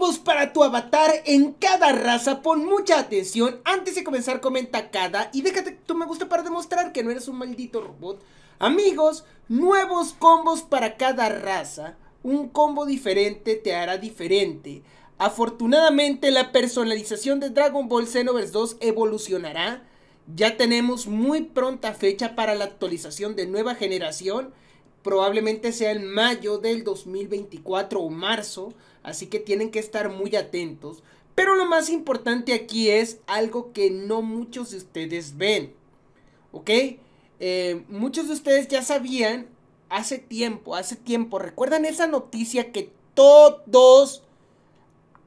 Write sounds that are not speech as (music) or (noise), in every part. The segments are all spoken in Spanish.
combos para tu avatar en cada raza. Pon mucha atención. Antes de comenzar, comenta cada y déjate tu me gusta para demostrar que no eres un maldito robot. Amigos, nuevos combos para cada raza. Un combo diferente te hará diferente. Afortunadamente, la personalización de Dragon Ball Xenoverse 2 evolucionará. Ya tenemos muy pronta fecha para la actualización de nueva generación probablemente sea en mayo del 2024 o marzo, así que tienen que estar muy atentos. Pero lo más importante aquí es algo que no muchos de ustedes ven, ¿ok? Eh, muchos de ustedes ya sabían hace tiempo, hace tiempo, ¿recuerdan esa noticia que todos,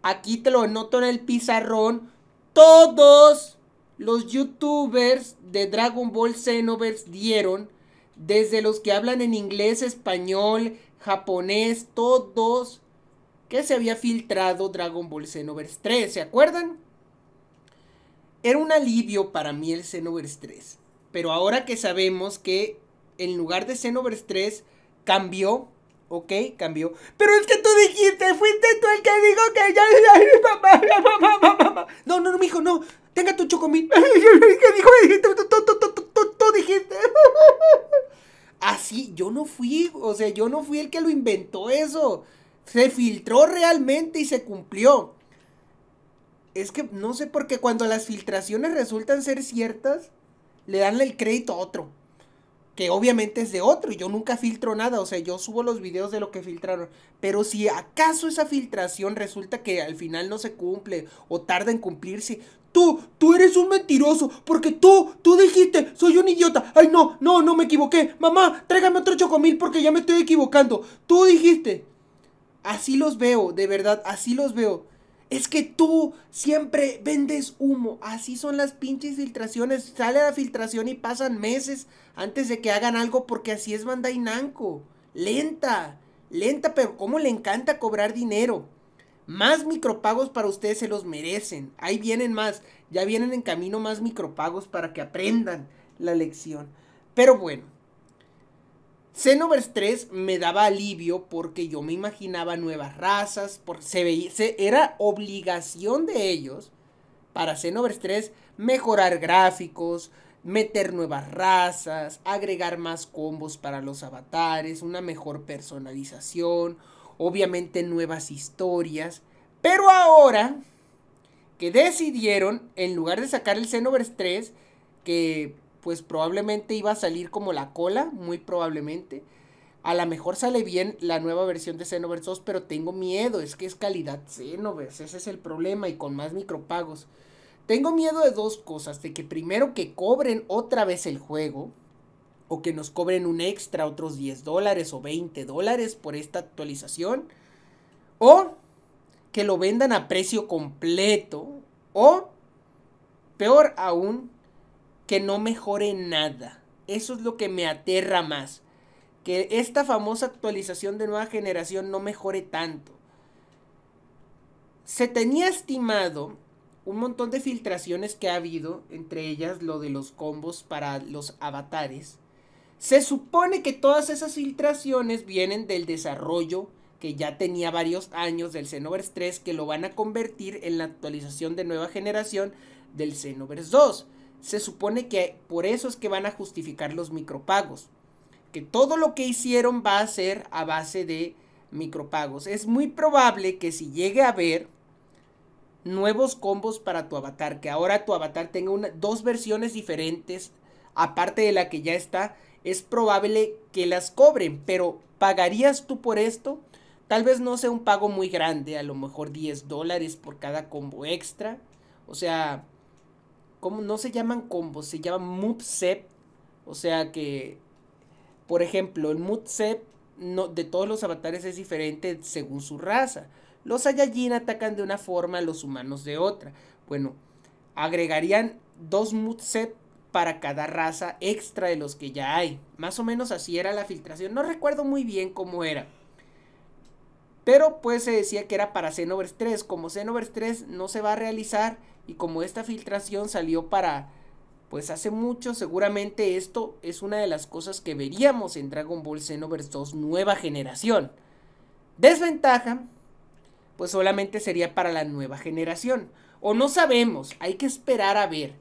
aquí te lo anoto en el pizarrón, todos los youtubers de Dragon Ball Xenoverse dieron desde los que hablan en inglés, español, japonés, todos que se había filtrado Dragon Ball Xenoverse 3, ¿se acuerdan? Era un alivio para mí el Xenoverse 3, pero ahora que sabemos que en lugar de Xenoverse 3 cambió, ok, cambió, pero es que tú dijiste, fuiste tú el que dijo que ya, No, (laughs) no, no, no, hijo, no, tenga tu chocomil, (laughs) que dijo? (laughs) dijiste. (laughs) Así, yo no fui, o sea, yo no fui el que lo inventó eso. Se filtró realmente y se cumplió. Es que no sé por qué cuando las filtraciones resultan ser ciertas, le dan el crédito a otro. Que obviamente es de otro y yo nunca filtro nada, o sea, yo subo los videos de lo que filtraron. Pero si acaso esa filtración resulta que al final no se cumple o tarda en cumplirse, Tú, tú eres un mentiroso, porque tú, tú dijiste, soy un idiota. Ay, no, no, no me equivoqué. Mamá, tráigame otro chocomil porque ya me estoy equivocando. Tú dijiste. Así los veo, de verdad, así los veo. Es que tú siempre vendes humo. Así son las pinches filtraciones. Sale la filtración y pasan meses antes de que hagan algo porque así es Bandai Namco. Lenta, lenta, pero cómo le encanta cobrar dinero. Más micropagos para ustedes se los merecen. Ahí vienen más. Ya vienen en camino más micropagos para que aprendan la lección. Pero bueno. Xenoverse 3 me daba alivio porque yo me imaginaba nuevas razas, por, se veía, era obligación de ellos para Xenoverse 3 mejorar gráficos, meter nuevas razas, agregar más combos para los avatares, una mejor personalización, obviamente nuevas historias, pero ahora que decidieron, en lugar de sacar el Xenoverse 3, que pues probablemente iba a salir como la cola, muy probablemente, a lo mejor sale bien la nueva versión de Xenoverse 2, pero tengo miedo, es que es calidad Xenoverse, ese es el problema, y con más micropagos. Tengo miedo de dos cosas, de que primero que cobren otra vez el juego, o que nos cobren un extra, otros 10 dólares o 20 dólares por esta actualización, o que lo vendan a precio completo, o peor aún, que no mejore nada. Eso es lo que me aterra más, que esta famosa actualización de nueva generación no mejore tanto. Se tenía estimado un montón de filtraciones que ha habido, entre ellas lo de los combos para los avatares, se supone que todas esas filtraciones vienen del desarrollo que ya tenía varios años del Xenoverse 3 que lo van a convertir en la actualización de nueva generación del Xenoverse 2. Se supone que por eso es que van a justificar los micropagos. Que todo lo que hicieron va a ser a base de micropagos. Es muy probable que si llegue a haber nuevos combos para tu avatar, que ahora tu avatar tenga dos versiones diferentes, aparte de la que ya está, es probable que las cobren, pero ¿pagarías tú por esto? Tal vez no sea un pago muy grande, a lo mejor 10 dólares por cada combo extra. O sea, ¿cómo? no se llaman combos, se llaman moveset. O sea que, por ejemplo, el moveset no, de todos los avatares es diferente según su raza. Los Saiyajin atacan de una forma, los humanos de otra. Bueno, agregarían dos moveset para cada raza extra de los que ya hay. Más o menos así era la filtración. No recuerdo muy bien cómo era. Pero pues se decía que era para Xenoverse 3. Como Xenoverse 3 no se va a realizar y como esta filtración salió para pues hace mucho, seguramente esto es una de las cosas que veríamos en Dragon Ball Xenoverse 2 nueva generación. Desventaja, pues solamente sería para la nueva generación. O no sabemos, hay que esperar a ver.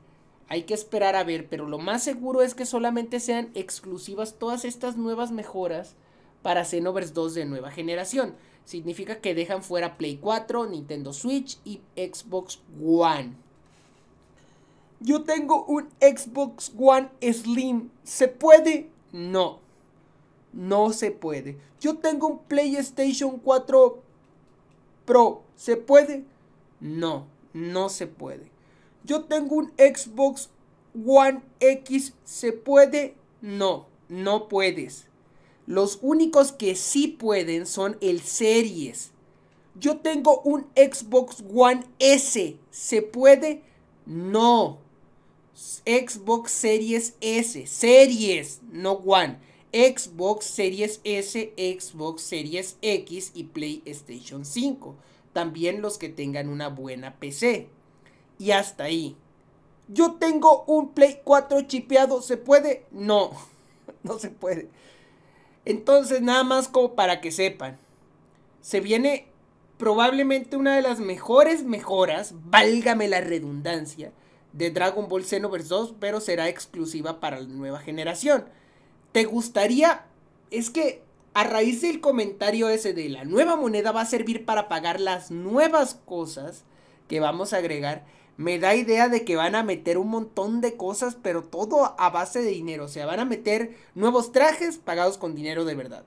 Hay que esperar a ver, pero lo más seguro es que solamente sean exclusivas todas estas nuevas mejoras para Xenoverse 2 de nueva generación. Significa que dejan fuera Play 4, Nintendo Switch y Xbox One. Yo tengo un Xbox One Slim. ¿Se puede? No. No se puede. Yo tengo un PlayStation 4 Pro. ¿Se puede? No, no se puede yo tengo un Xbox One X, ¿se puede? No, no puedes. Los únicos que sí pueden son el Series. Yo tengo un Xbox One S, ¿se puede? No. Xbox Series S, Series, no One. Xbox Series S, Xbox Series X y PlayStation 5. También los que tengan una buena PC y hasta ahí. Yo tengo un Play 4 chipeado, ¿se puede? No, (laughs) no se puede. Entonces, nada más como para que sepan. Se viene probablemente una de las mejores mejoras, válgame la redundancia, de Dragon Ball Xenoverse 2, pero será exclusiva para la nueva generación. ¿Te gustaría? Es que a raíz del comentario ese de la nueva moneda va a servir para pagar las nuevas cosas que vamos a agregar me da idea de que van a meter un montón de cosas, pero todo a base de dinero. O sea, van a meter nuevos trajes pagados con dinero de verdad.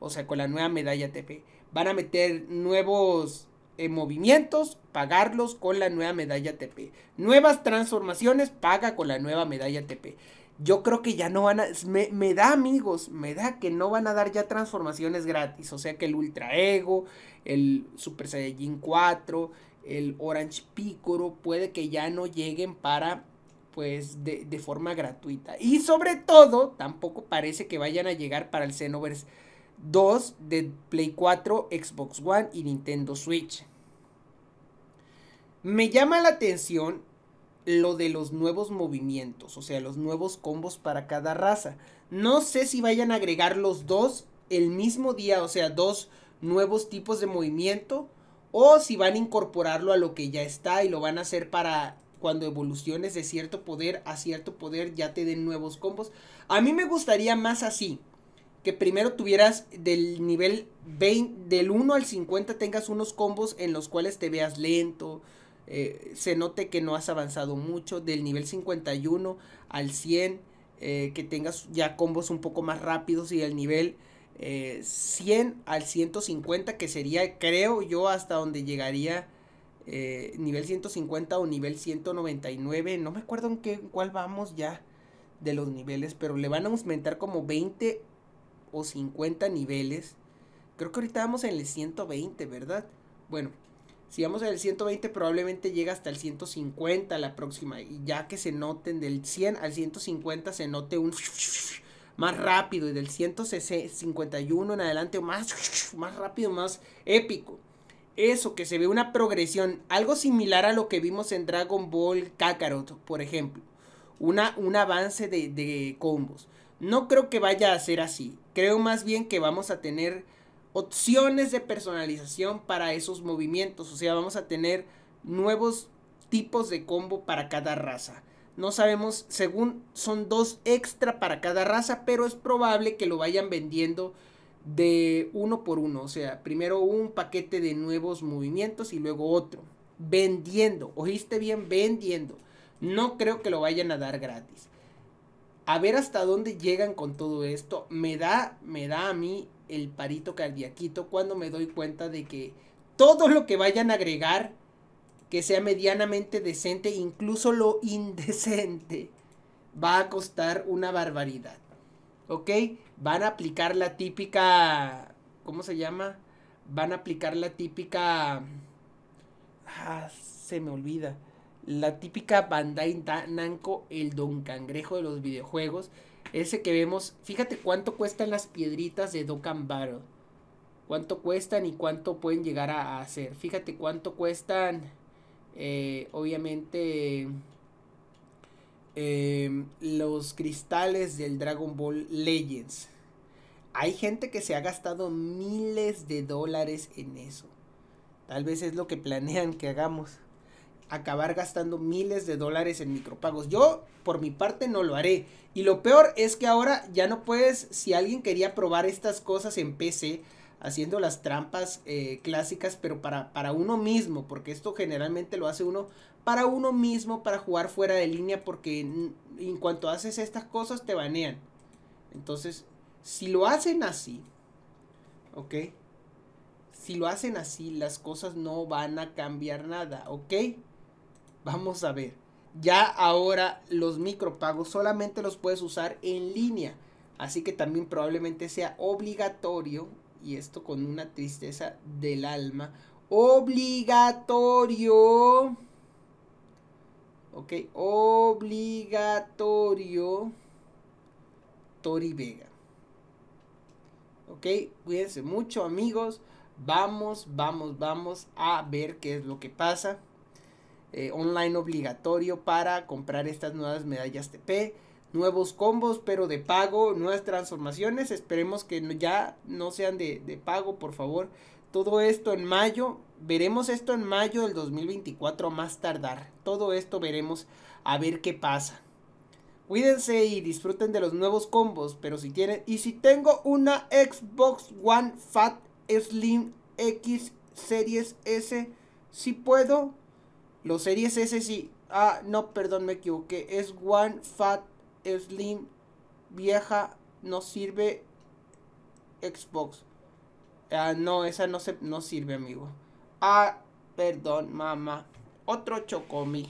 O sea, con la nueva medalla TP. Van a meter nuevos eh, movimientos, pagarlos con la nueva medalla TP. Nuevas transformaciones, paga con la nueva medalla TP yo creo que ya no van a, me, da amigos, me da que no van a dar ya transformaciones gratis, o sea que el Ultra Ego, el Super Saiyajin 4, el Orange Picoro, puede que ya no lleguen para, pues, de, de, forma gratuita. Y sobre todo, tampoco parece que vayan a llegar para el Xenoverse 2 de Play 4, Xbox One y Nintendo Switch. Me llama la atención lo de los nuevos movimientos, o sea, los nuevos combos para cada raza. No sé si vayan a agregar los dos el mismo día, o sea, dos nuevos tipos de movimiento, o si van a incorporarlo a lo que ya está y lo van a hacer para cuando evoluciones de cierto poder a cierto poder ya te den nuevos combos. A mí me gustaría más así, que primero tuvieras del nivel 20, del 1 al 50 tengas unos combos en los cuales te veas lento, eh, se note que no has avanzado mucho, del nivel 51 al 100, eh, que tengas ya combos un poco más rápidos y del nivel 100 eh, al 150, que sería, creo yo, hasta donde llegaría nivel 150 o nivel 199, no me acuerdo en cuál vamos ya de los niveles, pero le van a aumentar como 20 o 50 niveles. Creo que ahorita vamos en el 120, ¿verdad? Bueno, si vamos al 120 probablemente llega hasta el 150 la próxima. Y ya que se noten del 100 al 150 se note un más rápido. Y del 151 en adelante más, más rápido, más épico. Eso, que se ve una progresión. Algo similar a lo que vimos en Dragon Ball Kakarot, por ejemplo. Una, un avance de, de combos. No creo que vaya a ser así. Creo más bien que vamos a tener opciones de personalización para esos movimientos. O sea, vamos a tener nuevos tipos de combo para cada raza. No sabemos, según son dos extra para cada raza, pero es probable que lo vayan vendiendo de uno por uno. O sea, primero un paquete de nuevos movimientos y luego otro. Vendiendo, oíste bien, vendiendo. No creo que lo vayan a dar gratis. A ver hasta dónde llegan con todo esto. Me da, me da a mí el parito cardiaquito cuando me doy cuenta de que todo lo que vayan a agregar que sea medianamente decente, incluso lo (laughs) indecente, va a costar una barbaridad. ¿Ok? Van a aplicar la típica... ¿Cómo se llama? Van a aplicar la típica... Ah, se me olvida la típica Bandai Namco, el Don Cangrejo de los videojuegos. Ese que vemos, fíjate cuánto cuestan las piedritas de Dokkan Battle. Cuánto cuestan y cuánto pueden llegar a, hacer. Fíjate cuánto cuestan, eh, obviamente, em, los cristales del Dragon Ball Legends. Hay gente que se ha gastado miles de dólares en eso. Tal vez es lo que planean que hagamos acabar gastando miles de dólares en micropagos. Yo, por mi parte, no lo haré. Y lo peor es que ahora ya no puedes, si alguien quería probar estas cosas en PC, haciendo las trampas eh, clásicas, pero para, para uno mismo, porque esto generalmente lo hace uno para uno mismo, para jugar fuera de línea, porque en cuanto haces estas cosas te banean. Entonces, si lo hacen así, ¿ok? Si lo hacen así, las cosas no van a cambiar nada, ¿ok? Vamos a ver. Ya ahora los micropagos solamente los puedes usar en línea. Así que también probablemente sea obligatorio, y esto con una tristeza del alma, obligatorio, ok, obligatorio Tori Vega. Ok, cuídense mucho amigos, vamos, vamos, vamos a ver qué es lo que pasa. Eh, online obligatorio para comprar estas nuevas medallas TP, nuevos combos pero de pago, nuevas transformaciones, esperemos que ya no sean de, pago por favor, todo esto en mayo, veremos esto en mayo del 2024 más tardar, todo esto veremos a ver qué pasa. Cuídense y disfruten de los nuevos combos, pero si tienen... Y si tengo una Xbox One Fat Slim X Series S, si puedo, los Series S sí. Ah, no, perdón, me equivoqué. Es One Fat Slim vieja. No sirve Xbox. Ah, no, esa no, se, no sirve, amigo. Ah, perdón, mamá. Otro Chocomi.